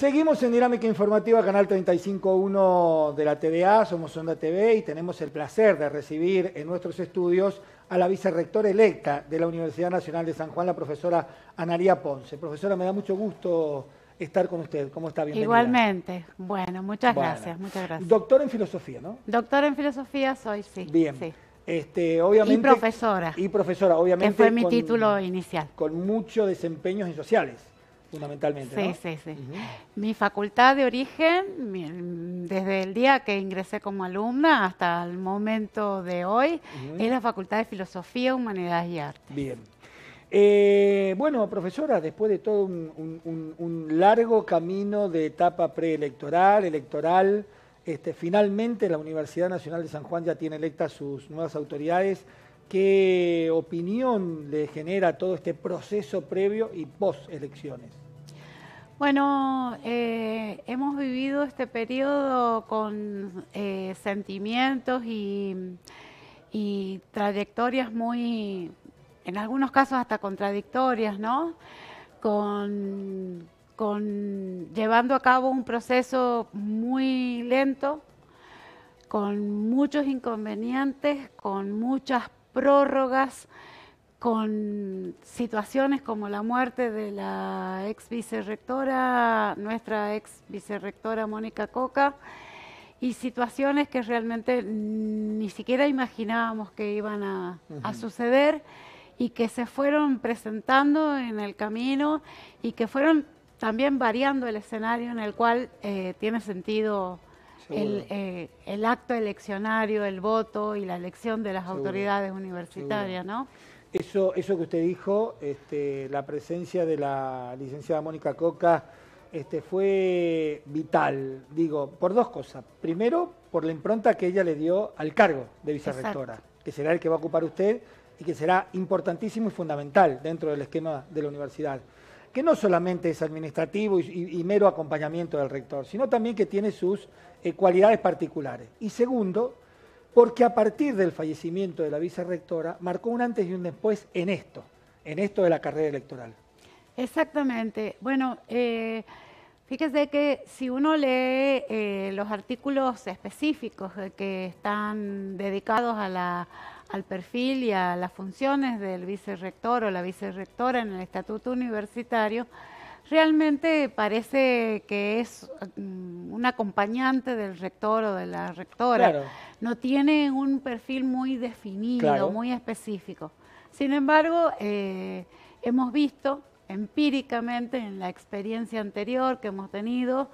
Seguimos en Dinámica Informativa, Canal 35.1 de la TVA, somos Sonda TV y tenemos el placer de recibir en nuestros estudios a la vicerrectora electa de la Universidad Nacional de San Juan, la profesora Analía Ponce. Profesora, me da mucho gusto estar con usted. ¿Cómo está? Bienvenida. Igualmente. Bueno, muchas gracias, muchas gracias. Doctor en filosofía, ¿no? Doctor en filosofía soy, sí. Bien. Sí. Este, obviamente, y profesora. Y profesora, obviamente. Que fue mi título inicial. Con muchos desempeños en sociales fundamentalmente. Sí, sí, sí. Mi facultad de origen, desde el día que ingresé como alumna hasta el momento de hoy, es la Facultad de Filosofía, Humanidades y Artes. Bien. Eh, bueno, profesora, después de todo un, largo camino de etapa preelectoral, electoral, este, finalmente la Universidad Nacional de San Juan ya tiene electas sus nuevas autoridades. ¿Qué opinión le genera todo este proceso previo y post elecciones? Bueno, eh, hemos vivido este periodo con eh, sentimientos y, trayectorias muy, en algunos casos hasta contradictorias, ¿no? con llevando a cabo un proceso muy lento, con muchos inconvenientes, con muchas prórrogas con situaciones como la muerte de la ex vicerrectora, nuestra ex vicerrectora Mónica Coca, y situaciones que realmente ni siquiera imaginábamos que iban a, suceder y que se fueron presentando en el camino y que fueron también variando el escenario en el cual eh, tiene sentido eh, el, acto eleccionario, el voto y la elección de las autoridades universitarias, ¿no? Eso, eso que usted dijo, este, la presencia de la licenciada Mónica Coca este, fue vital, digo, por dos cosas. Primero, por la impronta que ella le dio al cargo de vicerrectora, que será el que va a ocupar usted y que será importantísimo y fundamental dentro del esquema de la universidad, que no solamente es administrativo y, mero acompañamiento del rector, sino también que tiene sus eh, cualidades particulares. Y segundo, porque a partir del fallecimiento de la vicerrectora marcó un antes y un después en esto, en esto de la carrera electoral. Exactamente. Bueno, eh, fíjese que si uno lee eh, los artículos específicos que están dedicados al perfil y a las funciones del vicerrector o la vicerrectora en el estatuto universitario, realmente parece que es mm, un acompañante del rector o de la rectora. Claro no tiene un perfil muy definido, muy específico. Sin embargo, eh, hemos visto empíricamente en la experiencia anterior que hemos tenido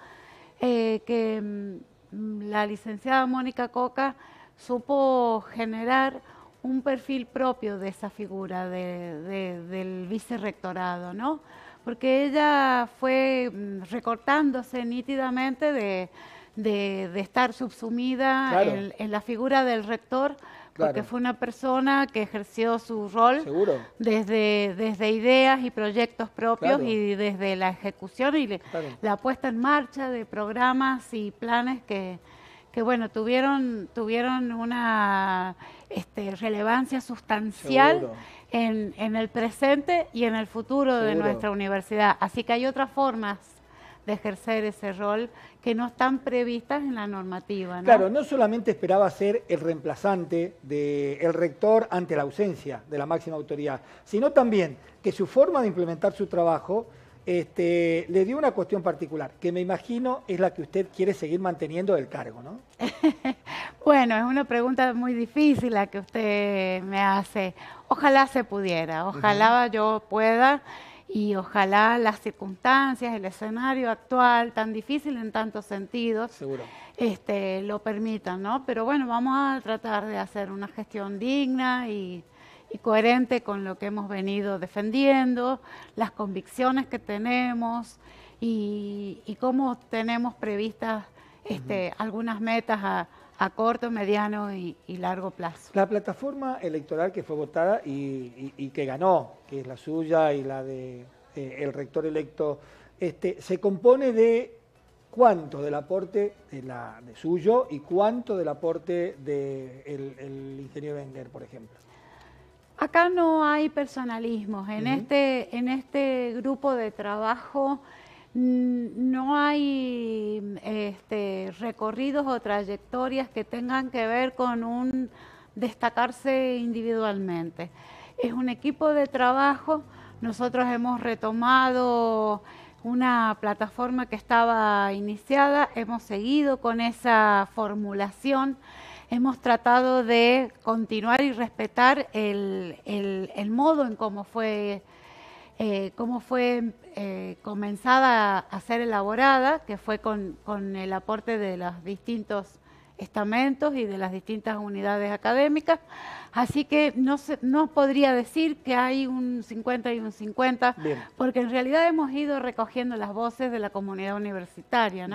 eh, que mm, la licenciada Mónica Coca supo generar un perfil propio de esa figura del vicerrectorado, ¿no? Porque ella fue mm, recortándose nítidamente de, de, estar subsumida en, la figura del rector, porque fue una persona que ejerció su rol desde, desde ideas y proyectos propios y desde la ejecución y la puesta en marcha de programas y planes que, que bueno, tuvieron, tuvieron una este, relevancia sustancial en, en, el presente y en el futuro de nuestra universidad. Así que hay otras formas de ejercer ese rol que no están previstas en la normativa. Claro, no solamente esperaba ser el reemplazante del rector ante la ausencia de la máxima autoridad, sino también que su forma de implementar su trabajo este, le dio una cuestión particular, que me imagino es la que usted quiere seguir manteniendo del cargo, ¿no? bueno, es una pregunta muy difícil la que usted me hace. Ojalá se pudiera, ojalá yo pueda y ojalá las circunstancias, el escenario actual tan difícil en tantos sentidos, este lo permitan, ¿no? Pero bueno, vamos a tratar de hacer una gestión digna y, coherente con lo que hemos venido defendiendo, las convicciones que tenemos y, cómo tenemos previstas este, algunas metas a a corto, mediano y, largo plazo. La plataforma electoral que fue votada y, que ganó, que es la suya y la de eh, el rector electo, este, se compone de cuánto del aporte de, la, de suyo y cuánto del aporte del de el ingeniero Wenger, por ejemplo. Acá no hay personalismos. En, este, en este grupo de trabajo Mm, no hay este, recorridos o trayectorias que tengan que ver con un destacarse individualmente. Es un equipo de trabajo, nosotros hemos retomado una plataforma que estaba iniciada, hemos seguido con esa formulación, hemos tratado de continuar y respetar el, el modo en cómo fue eh, cómo fue eh, comenzada a ser elaborada, que fue con, el aporte de los distintos estamentos y de las distintas unidades académicas. Así que no, podría decir que hay un 50 y un 50, porque en realidad hemos ido recogiendo las voces de la comunidad universitaria.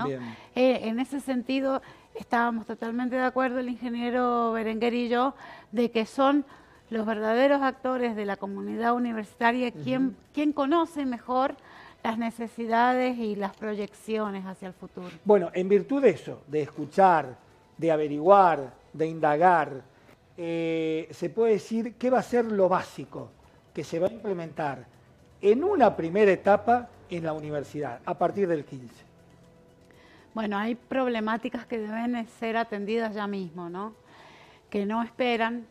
Eh, en ese sentido, estábamos totalmente de acuerdo el ingeniero Berenguer y yo de que son los verdaderos actores de la comunidad universitaria, ¿quién, conoce mejor las necesidades y las proyecciones hacia el futuro. Bueno, en virtud de eso, de escuchar, de averiguar, de indagar, eh, se puede decir qué va a ser lo básico que se va a implementar en una primera etapa en la universidad, a partir del 15. Bueno, hay problemáticas que deben ser atendidas ya mismo, ¿no? Que no esperan,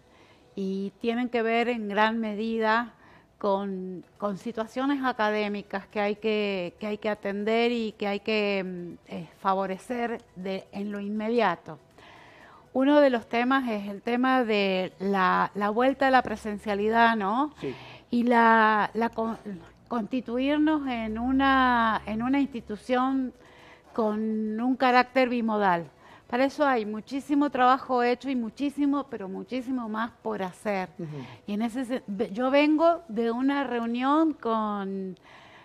y tienen que ver en gran medida con, situaciones académicas que hay que, hay que, atender y que hay que mm, eh, favorecer de, en lo inmediato. Uno de los temas es el tema de la, vuelta a la presencialidad, ¿no? Sí. Y la, constituirnos en una, en una institución con un carácter bimodal para eso hay muchísimo trabajo hecho y muchísimo, pero muchísimo más por hacer. Y en ese yo vengo de una reunión con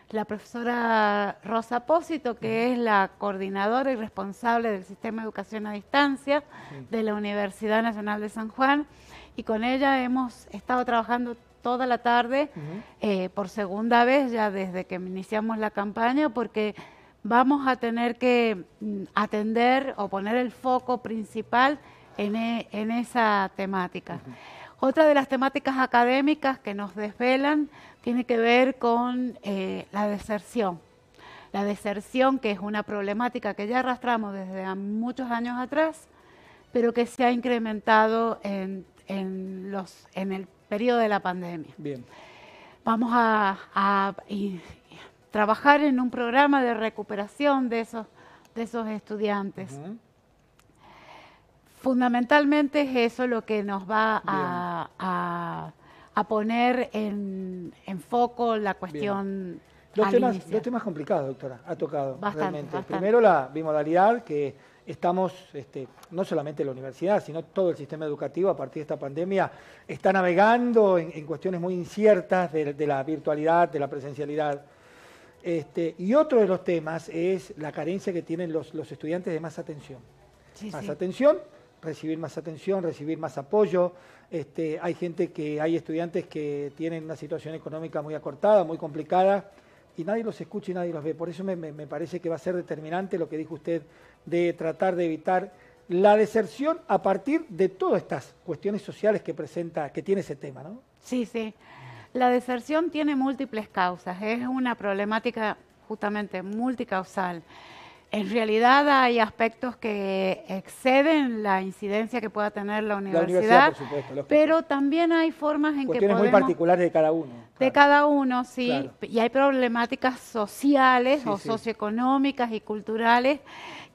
la profesora Rosa Pósito, que es la coordinadora y responsable del sistema de educación a distancia de la Universidad Nacional de San Juan, y con ella hemos estado trabajando toda la tarde, eh, por segunda vez ya desde que iniciamos la campaña, porque vamos a tener que mm, atender o poner el foco principal en, e, esa temática. Otra de las temáticas académicas que nos desvelan tiene que ver con eh, la deserción. La deserción, que es una problemática que ya arrastramos desde muchos años atrás, pero que se ha incrementado en, los, en el periodo de la pandemia. Bien. Vamos a trabajar en un programa de recuperación de esos, de esos estudiantes. Fundamentalmente es eso lo que nos va a, poner en, foco la cuestión. Los temas, dos temas, complicados, doctora, ha tocado realmente. Primero la bimodalidad, que estamos, este, no solamente la universidad, sino todo el sistema educativo a partir de esta pandemia, está navegando en, cuestiones muy inciertas de, la virtualidad, de la presencialidad. Este, y otro de los temas es la carencia que tienen los, estudiantes de más atención. más atención, recibir más atención, recibir más apoyo. Este, hay gente que, hay estudiantes que tienen una situación económica muy acortada, muy complicada, y nadie los escucha y nadie los ve. Por eso me, me parece que va a ser determinante lo que dijo usted de tratar de evitar la deserción a partir de todas estas cuestiones sociales que presenta, que tiene ese tema, ¿no? Sí, sí. La deserción tiene múltiples causas, es una problemática justamente multicausal en realidad hay aspectos que exceden la incidencia que pueda tener la universidad, pero también hay formas en que podemos... muy particulares de cada uno. De cada uno, sí, y hay problemáticas sociales o socioeconómicas y culturales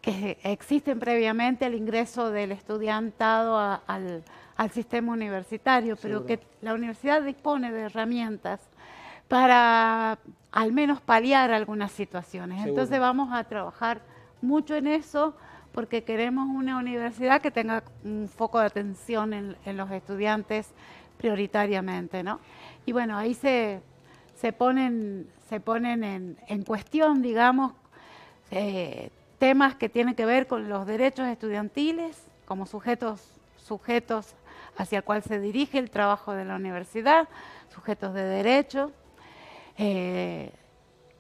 que existen previamente al ingreso del estudiantado al, sistema universitario, pero que la universidad dispone de herramientas para al menos paliar algunas situaciones. Entonces vamos a trabajar mucho en eso porque queremos una universidad que tenga un foco de atención en, los estudiantes prioritariamente, ¿no? Y bueno, ahí se, ponen, en, cuestión, digamos, eh, temas que tienen que ver con los derechos estudiantiles como sujetos, sujetos hacia cual se dirige el trabajo de la universidad, sujetos de derecho, eh,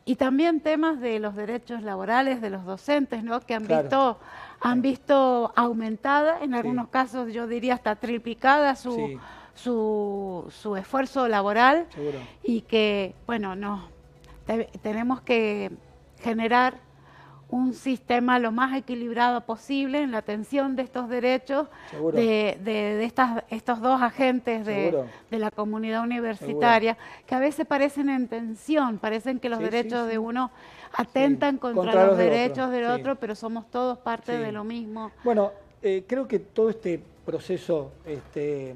y también temas de los derechos laborales de los docentes, ¿no? Que han visto han visto aumentada, en algunos casos yo diría hasta triplicada su, su, su esfuerzo laboral y que, bueno, no, tenemos que generar un sistema lo más equilibrado posible en la atención de estos derechos de, de, estas, estos dos agentes de, la comunidad universitaria, que a veces parecen en tensión, parecen que los derechos de uno atentan contra, los, derechos del otro, pero somos todos parte de lo mismo. Bueno, eh, creo que todo este proceso este,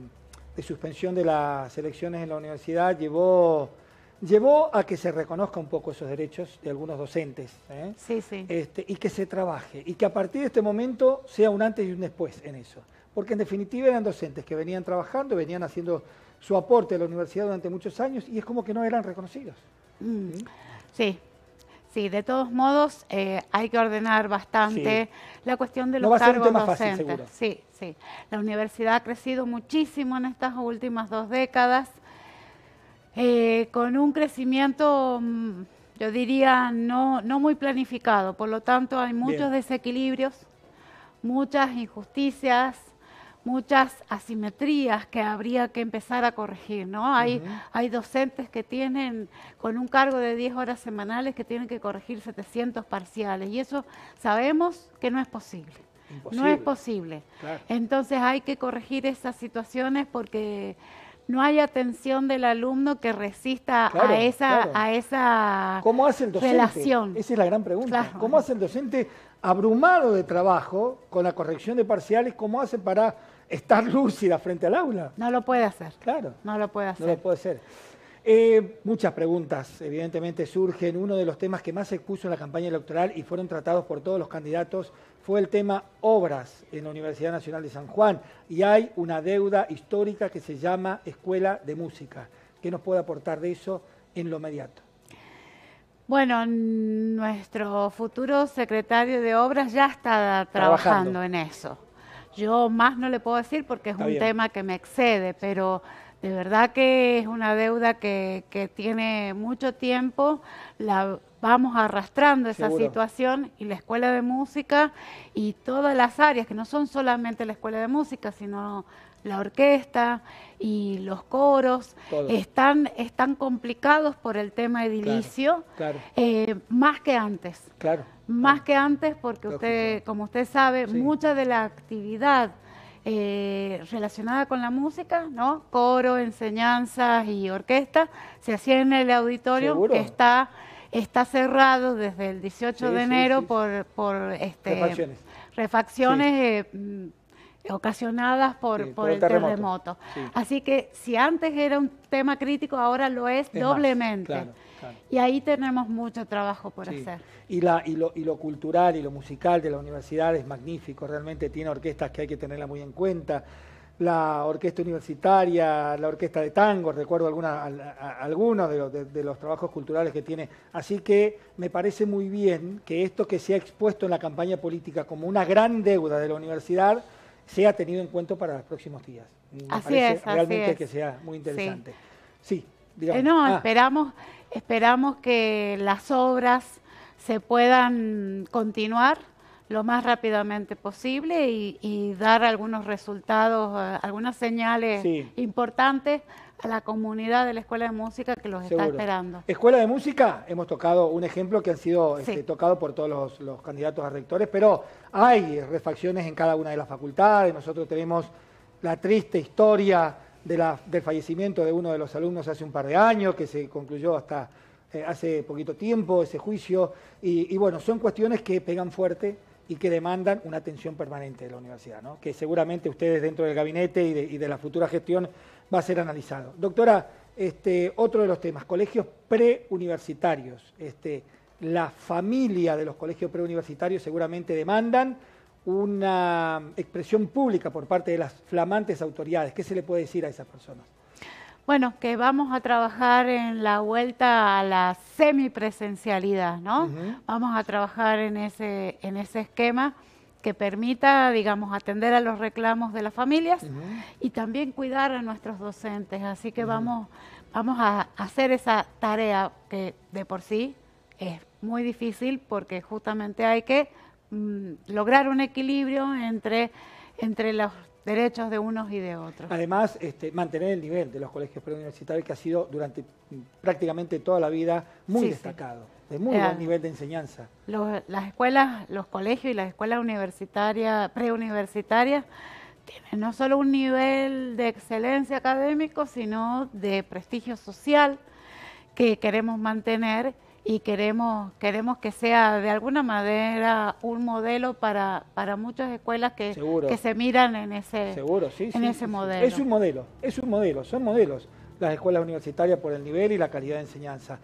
de suspensión de las elecciones en la universidad llevó llevó a que se reconozca un poco esos derechos de algunos docentes ¿eh? este, y que se trabaje y que a partir de este momento sea un antes y un después en eso. Porque en definitiva eran docentes que venían trabajando, venían haciendo su aporte a la universidad durante muchos años y es como que no eran reconocidos. Mm. ¿Sí? sí. de todos modos eh, hay que ordenar bastante la cuestión de los cargos docentes. sí, sí. La universidad ha crecido muchísimo en estas últimas dos décadas. Eh, con un crecimiento, mm, yo diría, no, no muy planificado. Por lo tanto, hay muchos desequilibrios, muchas injusticias, muchas asimetrías que habría que empezar a corregir, ¿no? Hay, hay docentes que tienen, con un cargo de 10 horas semanales, que tienen que corregir 700 parciales y eso sabemos que no es posible. No es posible. Entonces hay que corregir esas situaciones porque no hay atención del alumno que resista a esa, esa relación. Esa es la gran pregunta. ¿Cómo hace el docente abrumado de trabajo con la corrección de parciales? ¿Cómo hace para estar lúcida frente al aula? No lo puede hacer. Claro. No lo puede hacer. No lo puede hacer. Eh, muchas preguntas, evidentemente, surgen. Uno de los temas que más se expuso en la campaña electoral y fueron tratados por todos los candidatos fue el tema obras en la Universidad Nacional de San Juan y hay una deuda histórica que se llama Escuela de Música. ¿Qué nos puede aportar de eso en lo inmediato? Bueno, nuestro futuro secretario de Obras ya está trabajando, en eso. Yo más no le puedo decir porque es un tema que me excede, pero de verdad que es una deuda que, tiene mucho tiempo vamos arrastrando esa situación y la escuela de música y todas las áreas, que no son solamente la escuela de música, sino la orquesta y los coros están, están complicados por el tema edilicio, eh, más que antes. Más que antes, porque usted, como usted sabe, mucha de la actividad eh, relacionada con la música, ¿no? Coro, enseñanzas y orquesta, se hacía en el auditorio que está está cerrado desde el 18 de enero por, por este, refacciones, eh, ocasionadas por, por, el terremoto. Así que si antes era un tema crítico, ahora lo es, doblemente. Y ahí tenemos mucho trabajo por hacer. Y, la, y, lo, y lo cultural y lo musical de la universidad es magnífico, realmente tiene orquestas que hay que tenerla muy en cuenta la orquesta universitaria, la orquesta de tango, recuerdo alguna, algunos de, los trabajos culturales que tiene. Así que me parece muy bien que esto que se ha expuesto en la campaña política como una gran deuda de la universidad sea tenido en cuenta para los próximos días. Me parece realmente que sea muy interesante. Sí, sí eh, no, ah. esperamos, esperamos que las obras se puedan continuar lo más rápidamente posible y, dar algunos resultados, eh, algunas señales importantes a la comunidad de la Escuela de Música que los está esperando. Escuela de Música, hemos tocado un ejemplo que han sido este, tocado por todos los, candidatos a rectores, pero hay refacciones en cada una de las facultades, nosotros tenemos la triste historia del fallecimiento de uno de los alumnos hace un par de años, que se concluyó hasta eh, hace poquito tiempo ese juicio, y, bueno, son cuestiones que pegan fuerte y que demandan una atención permanente de la universidad, ¿no? que seguramente ustedes dentro del gabinete y de, la futura gestión va a ser analizado. Doctora, este, otro de los temas, colegios preuniversitarios. Este, la familia de los colegios preuniversitarios seguramente demandan una expresión pública por parte de las flamantes autoridades. ¿Qué se le puede decir a esas personas? bueno, que vamos a trabajar en la vuelta a la semipresencialidad, ¿no? Vamos a trabajar en ese, en ese esquema que permita, digamos, atender a los reclamos de las familias y también cuidar a nuestros docentes. Así que vamos, vamos a hacer esa tarea que de por sí es muy difícil porque justamente hay que mm, lograr un equilibrio entre, entre los Derechos de unos y de otros. Además, este, mantener el nivel de los colegios preuniversitarios que ha sido durante mm, prácticamente toda la vida muy destacado, de muy buen nivel de enseñanza. las escuelas, los colegios y las escuelas universitarias, preuniversitarias, tienen no solo un nivel de excelencia académico, sino de prestigio social que queremos mantener y queremos, queremos que sea de alguna manera un modelo para, para muchas escuelas que, se miran en ese, Seguro, en modelo. Es un modelo, es un modelo, son modelos las escuelas universitarias por el nivel y la calidad de enseñanza.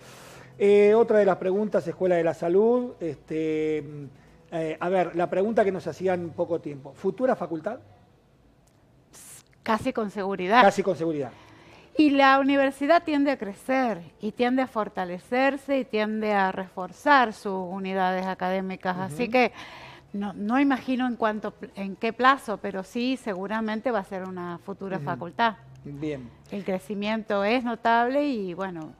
Eh, otra de las preguntas, Escuela de la Salud. Este, eh, a ver, la pregunta que nos hacían poco tiempo. ¿Futura facultad? Casi con seguridad. Casi con seguridad. Y la universidad tiende a crecer y tiende a fortalecerse y tiende a reforzar sus unidades académicas. Así que no, no, imagino en cuánto, en qué plazo, pero sí seguramente va a ser una futura facultad. Bien. El crecimiento es notable y bueno,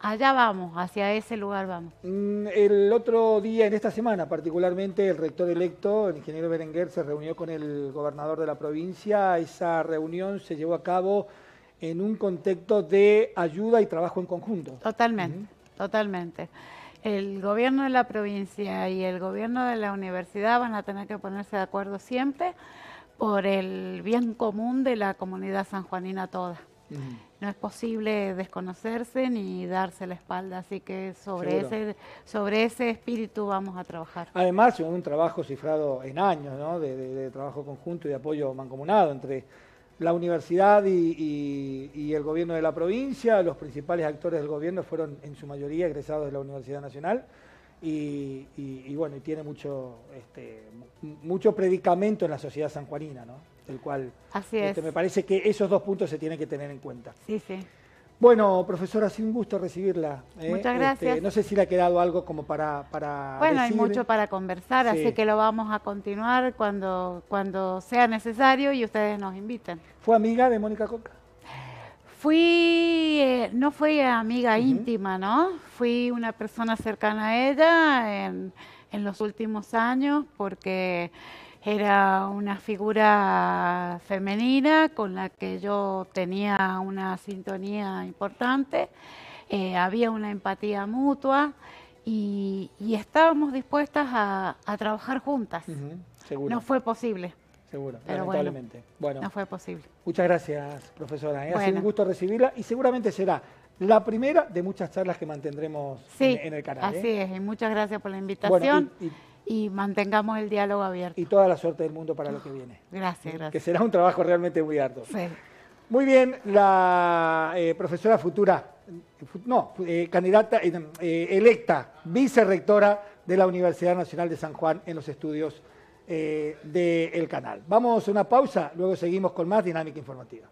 allá vamos, hacia ese lugar vamos. Mm, el otro día, en esta semana particularmente, el rector electo, el ingeniero Berenguer, se reunió con el gobernador de la provincia. Esa reunión se llevó a cabo en un contexto de ayuda y trabajo en conjunto. Totalmente, totalmente. El gobierno de la provincia y el gobierno de la universidad van a tener que ponerse de acuerdo siempre por el bien común de la comunidad sanjuanina toda. No es posible desconocerse ni darse la espalda, así que sobre ese, sobre ese espíritu vamos a trabajar. Además, un trabajo cifrado en años, ¿no? de trabajo conjunto y de apoyo mancomunado entre la universidad y, el gobierno de la provincia, los principales actores del gobierno fueron en su mayoría egresados de la Universidad Nacional y, bueno, y tiene mucho, este, mucho predicamento en la sociedad sanjuanina, ¿no? El cual este, me parece que esos dos puntos se tienen que tener en cuenta. Sí, sí. Bueno, profesora, ha sido un gusto recibirla. ¿eh? Muchas este, gracias. no sé si le ha quedado algo como para, para Bueno, hay mucho para conversar, así que lo vamos a continuar cuando, cuando sea necesario y ustedes nos inviten. ¿Fue amiga de Mónica Coca? Fui, eh, no fui amiga íntima, ¿no? Fui una persona cercana a ella en, en los últimos años porque... Era una figura femenina con la que yo tenía una sintonía importante, eh, había una empatía mutua y, estábamos dispuestas a, trabajar juntas. no fue posible. Seguro, lamentablemente. Bueno, no fue posible. Muchas gracias, profesora. Ha sido un gusto recibirla y seguramente será la primera de muchas charlas que mantendremos en, el canal. ¿eh? Así es, y muchas gracias por la invitación y mantengamos el diálogo abierto. Y toda la suerte del mundo para lo que viene. Gracias, gracias. Que será un trabajo realmente muy arduo. Muy bien, la eh, profesora futura, no, eh, candidata eh, electa, vicerrectora de la Universidad Nacional de San Juan en los estudios del canal. Vamos a una pausa, luego seguimos con más dinámica informativa.